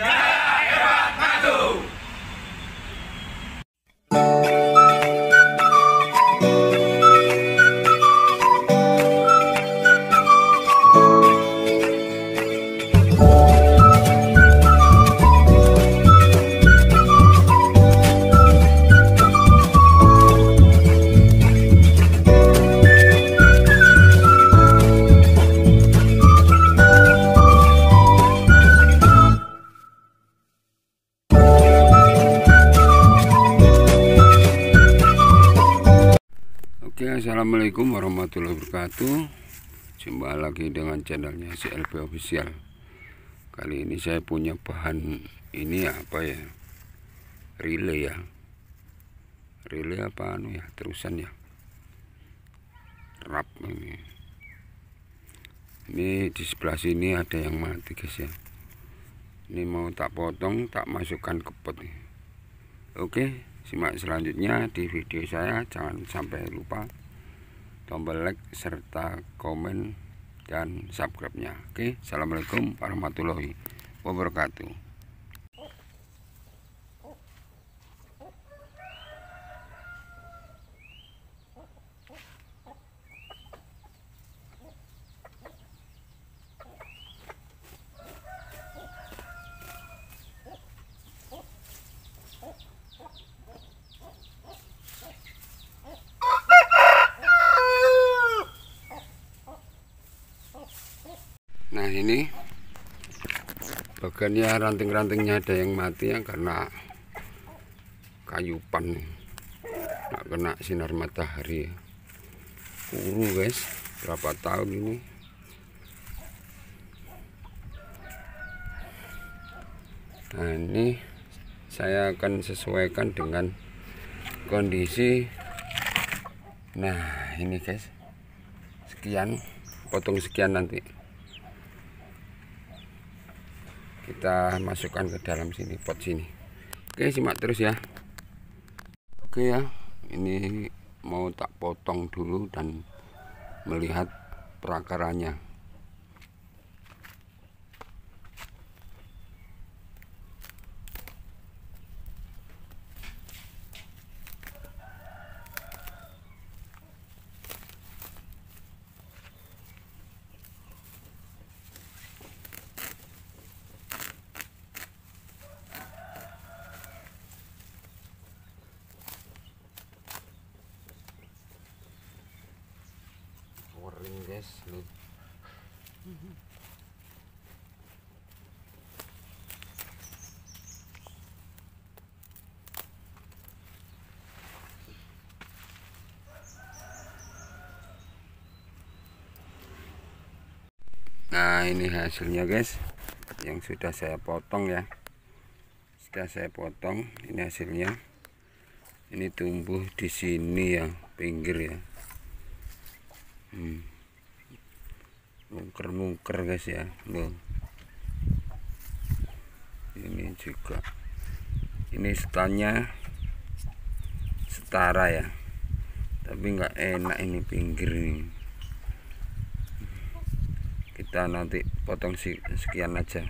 Cut! Assalamualaikum warahmatullahi wabarakatuh Jumpa lagi dengan channelnya CLP Official Kali ini saya punya bahan Ini apa ya Relay ya Relay apa anu ya Terusan ya Rap ini Ini di sebelah sini ada yang mati guys ya Ini mau tak potong Tak masukkan ke pot Oke simak selanjutnya di video saya jangan sampai lupa tombol like serta komen dan subscribe-nya. Oke, Assalamualaikum warahmatullahi wabarakatuh. nah ini bagiannya ranting-rantingnya ada yang mati yang karena kayupan nggak kena sinar matahari kuru guys berapa tahun ini nah ini saya akan sesuaikan dengan kondisi nah ini guys sekian potong sekian nanti kita masukkan ke dalam sini pot sini oke simak terus ya oke ya ini mau tak potong dulu dan melihat perakarannya paling guys nih Nah ini hasilnya guys yang sudah saya potong ya sudah saya potong ini hasilnya ini tumbuh di sini ya pinggir ya hmm mungker-mungker guys ya Loh. ini juga ini setannya setara ya tapi nggak enak ini pinggir ini kita nanti potong sekian aja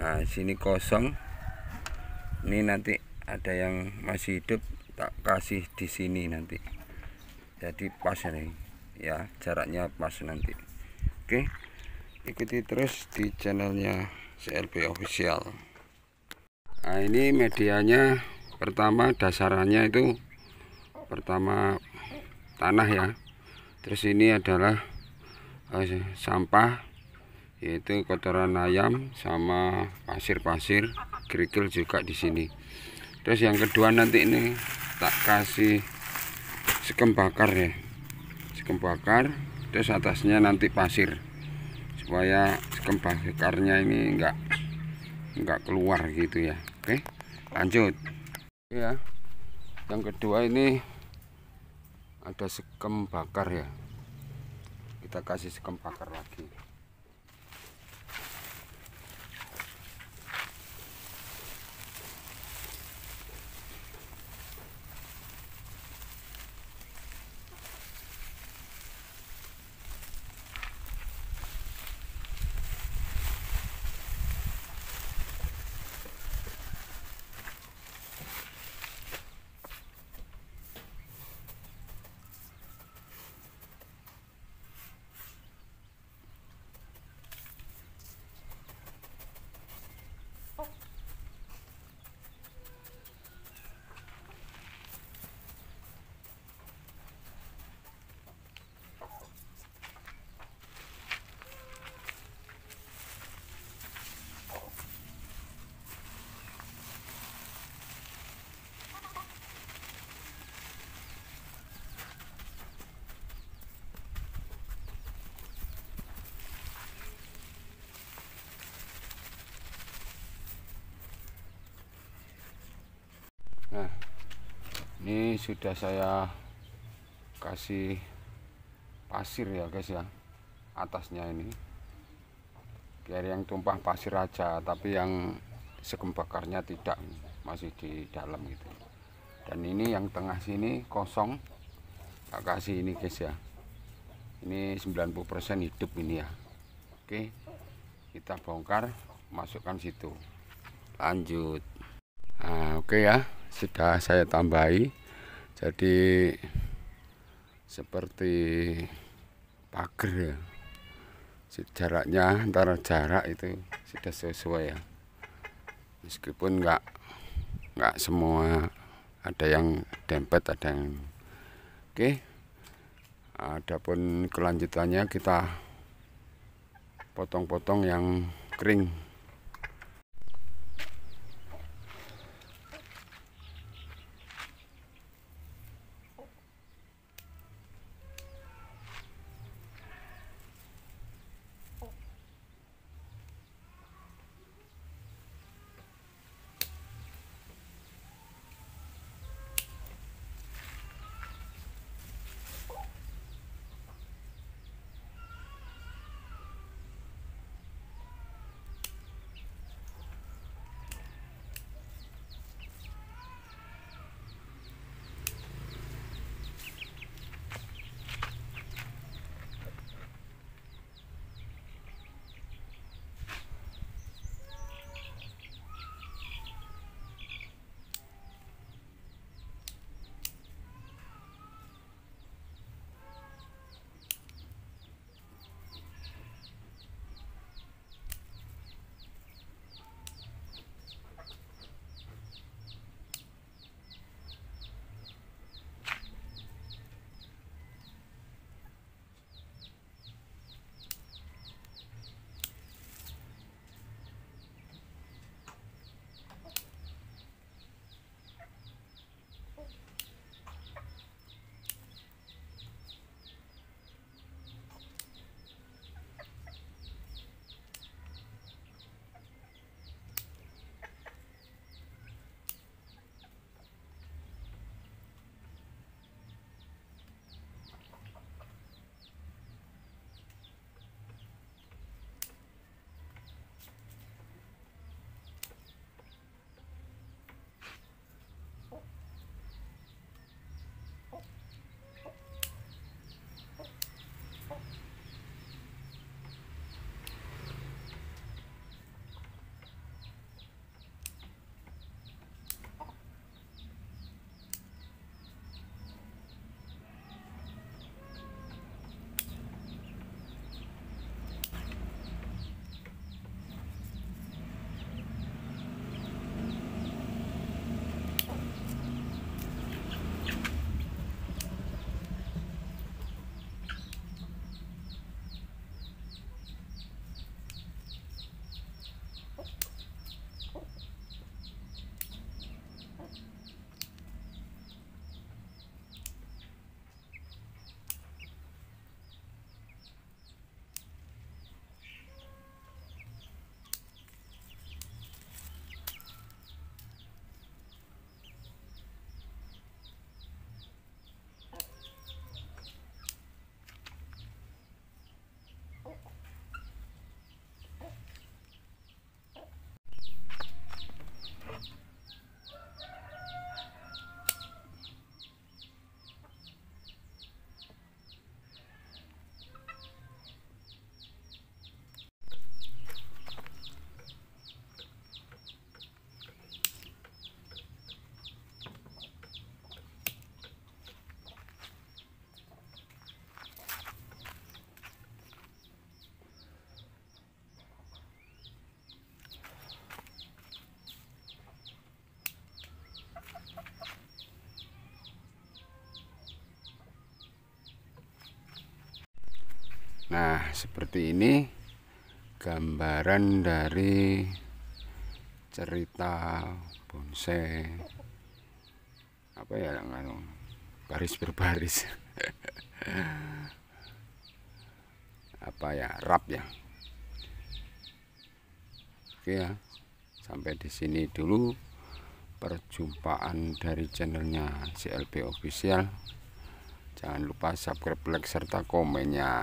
nah sini kosong ini nanti ada yang masih hidup tak kasih di sini nanti jadi pas nih, ya jaraknya pas nanti Oke ikuti terus di channelnya CLB official nah ini medianya pertama dasarannya itu pertama tanah ya terus ini adalah eh, sampah yaitu kotoran ayam sama pasir-pasir kerikil juga di sini terus yang kedua nanti ini tak kasih sekem bakar ya sekem bakar terus atasnya nanti pasir supaya kembang sekarnya ini enggak enggak keluar gitu ya oke lanjut ya yang kedua ini ada sekem bakar ya kita kasih sekem bakar lagi sudah saya kasih pasir ya guys ya atasnya ini biar yang tumpah pasir aja tapi yang segem tidak masih di dalam gitu dan ini yang tengah sini kosong tak kasih ini guys ya ini 90% hidup ini ya Oke kita bongkar masukkan situ lanjut nah, oke ya sudah saya tambahi jadi seperti pagar ya. jaraknya antara jarak itu sudah sesuai ya meskipun nggak nggak semua ada yang dempet ada yang oke okay. adapun kelanjutannya kita potong-potong yang kering Nah, seperti ini gambaran dari cerita bonsai apa ya kalau baris berbaris apa ya rap ya oke ya sampai di sini dulu perjumpaan dari channelnya CLB official jangan lupa subscribe like serta komennya